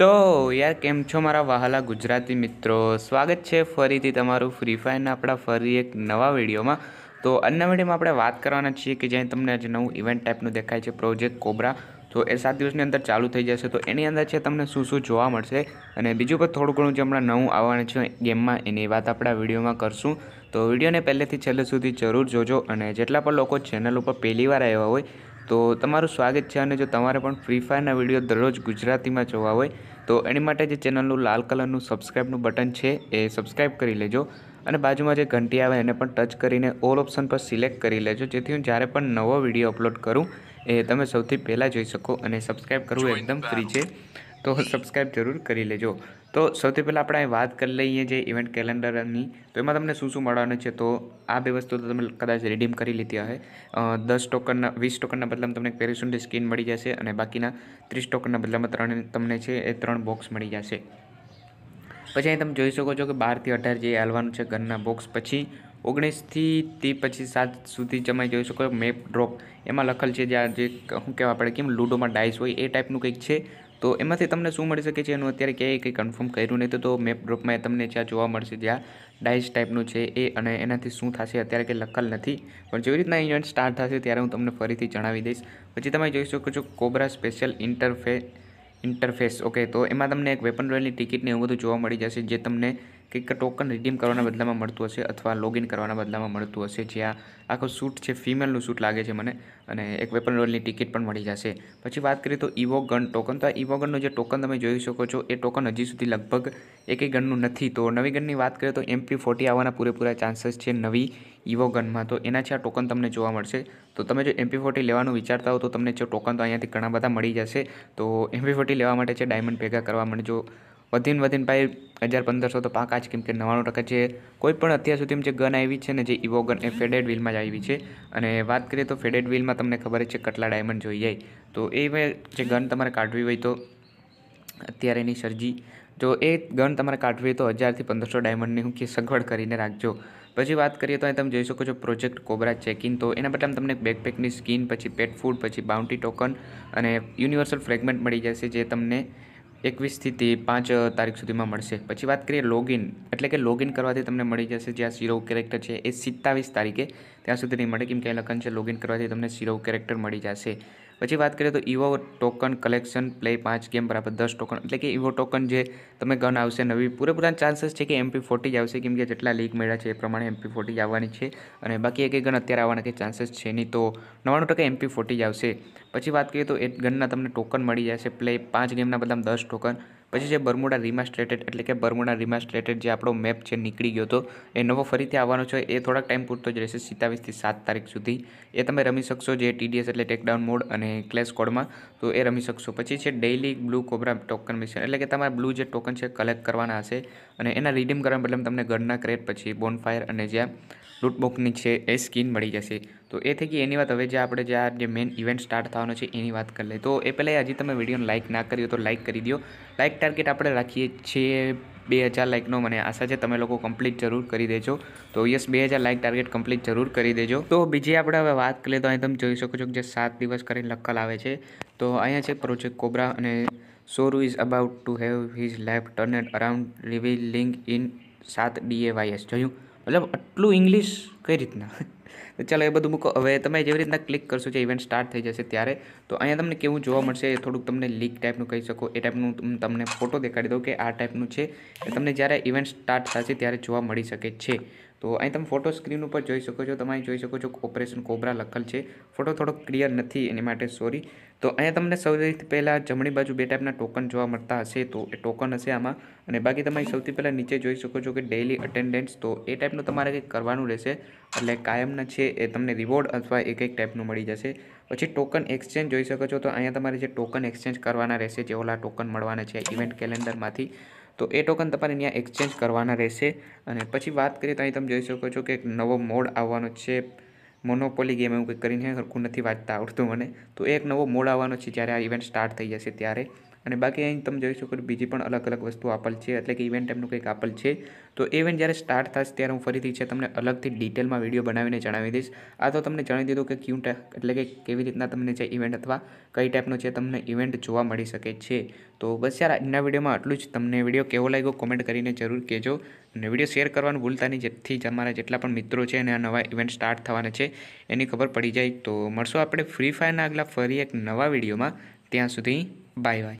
તો યાર કેમ છો મારા વહાલા ગુજરાતી મિત્રો સ્વાગત છે ફરીથી તમારું ફ્રી ફાયરના આપણા ફરી એક નવા વિડીયોમાં તો આજના વિડીયોમાં આપણે વાત કરવાના છીએ કે જ્યાં તમને આજે નવું ઇવેન્ટ ટાઈપનું દેખાય છે પ્રોજેક્ટ કોબરા તો એ સાત દિવસની અંદર ચાલુ થઈ જશે તો એની અંદર છે તમને શું શું જોવા મળશે અને બીજું પણ થોડું ઘણું જે હમણાં નવું આવવાનું છે ગેમમાં એની વાત આપણા વિડીયોમાં કરશું તો વિડીયોને પહેલેથી છેલ્લે સુધી જરૂર જોજો અને જેટલા પણ લોકો ચેનલ ઉપર પહેલી વાર આવ્યા હોય તો તમારું સ્વાગત છે અને જો તમારે પણ ફ્રી ફાયરના વિડીયો દરરોજ ગુજરાતીમાં જોવા હોય તો એની માટે જે ચેનલનું લાલ કલરનું સબસ્ક્રાઈબનું બટન છે એ સબસ્ક્રાઈબ કરી લેજો અને બાજુમાં જે ઘંટી આવે એને પણ ટચ કરીને ઓલ ઓપ્શન પર સિલેક્ટ કરી લેજો જેથી હું જ્યારે પણ નવો વિડીયો અપલોડ કરું એ તમે સૌથી પહેલાં જોઈ શકો અને સબસ્ક્રાઈબ કરવું એકદમ ફ્રી છે તો સબસ્ક્રાઇબ જરૂર કરી લેજો તો સૌથી પહેલાં આપણે વાત કરી લઈએ જે ઇવેન્ટ કેલેન્ડરની તો એમાં તમને શું શું મળવાનું છે તો આ બે વસ્તુ તો તમે કદાચ રિડીમ કરી લીધી હવે દસ ટોકનના વીસ ટોકનના બદલામાં તમને પેરેસુનની સ્કીન મળી જશે અને બાકીના ત્રીસ ટોકનના બદલામાં ત્રણ તમને છે એ ત્રણ બોક્સ મળી જશે પછી અહીં તમે જોઈ શકો છો કે બારથી અઢાર જે હાલવાનું છે ગનના બોક્સ પછી ઓગણીસથી તે પછી સાત સુધી તમે જોઈ શકો મેપ ડ્રોપ એમાં લખેલ છે જ્યાં જે શું કહેવા આપણે કેમ લૂડોમાં ડાઈસ હોય એ ટાઈપનું કંઈક છે તો એમાંથી તમને શું મળી શકે છે એનું અત્યારે ક્યાંય કંઈ કન્ફર્મ કર્યું નથી તો મેપ ડ્રોપમાં તમને જ્યાં જોવા મળશે જ્યાં ડાઇસ ટાઈપનું છે એ અને એનાથી શું થશે અત્યારે કંઈ લખલ નથી પણ જેવી રીતના ઇવેન્ટ સ્ટાર્ટ થશે ત્યારે હું તમને ફરીથી જણાવી દઈશ પછી તમે જોઈ શકો છો cobra special interface interface okay તો એમાં તમને એક વેપન રોયલની ટિકિટને એવું બધું જોવા મળી જશે જે તમને કંઈક ટોકન રિડીમ કરવાના બદલામાં મળતું હશે અથવા લોગિન કરવાના બદલામાં મળતું હશે જ્યાં આખો સૂટ છે ફિમેલનું સૂટ લાગે છે મને અને એક વેપન રોલની ટિકિટ પણ મળી જશે પછી વાત કરીએ તો ઇવો ગન ટોકન તો આ ઇવો ગનનું જે ટોકન તમે જોઈ શકો છો એ ટોકન હજી સુધી લગભગ એકે ગનનું નથી તો નવી ગનની વાત કરીએ તો એમપી ફોર્ટી આવવાના પૂરેપૂરા ચાન્સીસ છે નવી ઇવો ગનમાં તો એના છે આ ટોકન તમને જોવા મળશે તો તમે જો એમપી ફોર્ટી લેવાનું વિચારતા હો તો તમને જો ટોકન તો અહીંયાથી ઘણા બધા મળી જશે તો એમપી ફોર્ટી લેવા માટે છે ડાયમંડ ભેગા કરવા માટે જો વધીને વધીને ભાઈ હજાર પંદરસો તો પાકા જ કેમકે કે નવ્વાણું ટકા જે કોઈ પણ અત્યાર સુધી જે ગન આવી છે ને જે ઇવો એ ફેડેડ વ્હીલમાં જ આવી છે અને વાત કરીએ તો ફેડેડ વ્હીલમાં તમને ખબર છે કેટલા ડાયમંડ જોઈ જાય તો એ જે ગન તમારે કાઢવી હોય તો અત્યારે એની સર્જી જો એ ગન તમારે કાઢવી હોય તો હજારથી પંદરસો ડાયમંડની હું કે સગવડ કરીને રાખજો પછી વાત કરીએ તો અહીં તમે જોઈ શકો છો પ્રોજેક્ટ કોબરા ચેકિંગ તો એના બદલે તમને બેકપેકની સ્કીન પછી પેટ ફૂડ પછી બાઉન્ટી ટોકન અને યુનિવર્સલ ફ્રેગમેન્ટ મળી જશે જે તમને એકવીસથી પાંચ તારીખ સુધીમાં મળશે પછી વાત કરીએ લોગિન એટલે કે લોગિન કરવાથી તમને મળી જશે જે આ ઝીરો કેરેક્ટર છે એ સિત્તાવીસ તારીખે ત્યાં સુધી નહીં મળે કેમ કે લખન છે લોગિન કરવાથી તમને ઝીરો કેરેક્ટર મળી જશે પછી વાત કરીએ તો ઇવો ટોકન કલેક્શન પ્લે પાંચ ગેમ બરાબર દસ ટોકન એટલે કે ઇવો ટોકન જે તમે ગન આવશે નવી પૂરેપૂરા ચાન્સીસ છે કે એમપી ફોર્ટી જ આવશે કેમ કે જેટલા લીક મળ્યા છે એ પ્રમાણે એમપી ફોર્ટી જ આવવાની છે અને બાકી એક ગન અત્યારે આવવાના કે ચાન્સીસ છે નહીં તો નવ્વાણું ટકા એમપી ફોર્ટી જ આવશે પછી વાત કરીએ તો એ ગનના તમને ટોકન મળી જશે પ્લે પાંચ ગેમના બદલામાં દસ ટોકન પછી જે બર્મુડા રિમાસ્ટ્રેટેડ એટલે કે બર્મુડા રિમાસ્ટ્રેટેડ જે આપણો મેપ છે નીકળી ગયો હતો એ નવો ફરીથી આવવાનો છે એ થોડાક ટાઈમ પૂરતો જ રહેશે સત્તાવીસથી સાત તારીખ સુધી એ તમે રમી શકશો જે ટીડીએસ એટલે ટેકડાઉન મોડ અને ક્લેશ કોડમાં તો એ રમી શકશો પછી છે daily blue cobra token mission એટલે કે તમારા બ્લુ જે ટોકન છે કલેક્ટ કરવાના હશે અને એના રિડીમ કરવા બદલે તમને ગણના ક્રેટ પછી બોનફાયર અને જે લૂટબુકની છે એ સ્કીન મળી જશે તો એ થઈ ગઈ એની વાત હવે જે આપણે જે આ જે મેઇન ઇવેન્ટ સ્ટાર્ટ થવાનો છે એની વાત કરી લઈએ તો એ પહેલાં હજી તમે વિડીયોને લાઇક ના કર્યો તો લાઇક કરી દો લાઇક ટાર્ગેટ આપણે રાખીએ છીએ બે હજાર લાઇકનો મને આશા છે તમે લોકો કમ્પ્લીટ જરૂર કરી દેજો તો યસ બે હજાર લાઇક ટાર્ગેટ કમ્પ્લીટ જરૂર કરી દેજો તો બીજી આપણે હવે વાત કરીએ તો અહીં તમે જોઈ શકો છો કે જે સાત દિવસ કરીને લખલ આવે છે તો અહીંયા છે પ્રોજેક્ટ કોબરા અને સોરુ is about to have his left turn at around revealing in સાત ડીએવાયએસ જોયું મતલબ આટલું ઇંગ્લિશ કઈ રીતના તો ચાલો એ બધું મૂકો હવે તમે જેવી રીતના ક્લિક કરશો જે ઇવેન્ટ સ્ટાર્ટ થઈ જશે ત્યારે તો અહીંયા તમને કેવું જોવા મળશે એ થોડુંક તમને લીક ટાઈપનું કહી શકો એ ટાઈપનું તમને ફોટો દેખાડી દઉં કે આ ટાઈપનું છે એ તમને જ્યારે ઇવેન્ટ સ્ટાર્ટ થશે ત્યારે જોવા મળી શકે છે તો અહીં તમે ફોટો સ્ક્રીન ઉપર જોઈ શકો છો તમે જોઈ શકો છો ઓપરેશન કોબરા લખેલ છે ફોટો થોડો ક્લિયર નથી એની માટે સોરી તો અહીંયા તમને સૌથી પહેલાં જમણી બાજુ બે ટાઈપના ટોકન જોવા મળતા હશે તો એ ટોકન હશે આમાં અને બાકી તમે સૌથી પહેલાં નીચે જોઈ શકો છો કે ડેઇલી અટેન્ડન્સ તો એ ટાઈપનું તમારે કંઈક કરવાનું રહેશે એટલે કાયમના છે એ તમને રિવોર્ડ અથવા એક એક ટાઈપનું મળી જશે પછી ટોકન એક્સચેન્જ જોઈ શકો છો તો અહીંયા તમારે જે ટોકન એક્સચેન્જ કરવાના રહેશે જે ઓલા ટોકન મળવાના છે ઇવેન્ટ કેલેન્ડરમાંથી તો એ ટોકન તમારે ત્યાં એક્સચેન્જ કરવાના રહેશે અને પછી વાત કરીએ તો અહીં તમે જોઈ શકો છો કે એક નવો મોડ આવવાનો છે મોનોપોલી ગેમ એવું કંઈક કરીને સરખું નથી વાંચતા આવડતું મને તો એક નવો મોડ આવવાનો છે જ્યારે આ ઇવેન્ટ સ્ટાર્ટ થઈ જશે ત્યારે અને બાકી અહીં તમે જોઈ શકો બીજી પણ અલગ અલગ વસ્તુ આપેલ છે એટલે કે ઇવેન્ટ ટાઈપનું કંઈક આપેલ છે તો ઇવેન્ટ જ્યારે સ્ટાર્ટ થશે ત્યારે હું ફરીથી છે તમને અલગથી ડિટેલમાં વિડીયો બનાવીને જણાવી દઈશ આ તો તમને જણાવી દીધું કે ક્યુ એટલે કે કેવી રીતના તમને છે ઇવેન્ટ અથવા કઈ ટાઈપનો છે તમને ઇવેન્ટ જોવા મળી શકે છે તો બસ યાર આજના વિડીયોમાં આટલું જ તમને વિડીયો કેવો લાગ્યો કોમેન્ટ કરીને જરૂર કહેજો અને વિડીયો શેર કરવાનું ભૂલતા નહીં જેથી જ અમારા જેટલા પણ મિત્રો છે અને આ નવા ઇવેન્ટ સ્ટાર્ટ થવાના છે એની ખબર પડી જાય તો મળશો આપણે ફ્રી ફાયરના આગલા ફરી એક નવા વિડીયોમાં ત્યાં સુધી બાય બાય